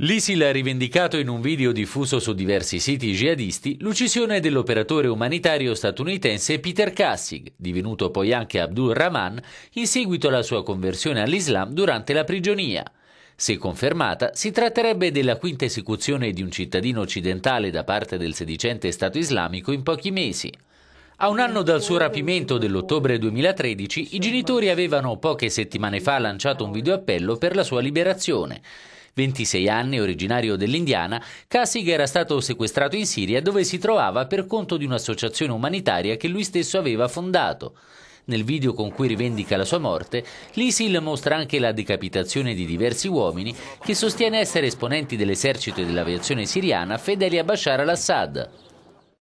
L'ISIL ha rivendicato in un video diffuso su diversi siti jihadisti l'uccisione dell'operatore umanitario statunitense Peter Kassig, divenuto poi anche Abdul Rahman, in seguito alla sua conversione all'Islam durante la prigionia. Se confermata, si tratterebbe della quinta esecuzione di un cittadino occidentale da parte del sedicente Stato islamico in pochi mesi. A un anno dal suo rapimento dell'ottobre 2013, i genitori avevano poche settimane fa lanciato un videoappello per la sua liberazione. 26 anni, originario dell'Indiana, Kasig era stato sequestrato in Siria dove si trovava per conto di un'associazione umanitaria che lui stesso aveva fondato. Nel video con cui rivendica la sua morte, l'ISIL mostra anche la decapitazione di diversi uomini che sostiene essere esponenti dell'esercito e dell'aviazione siriana fedeli a Bashar al-Assad.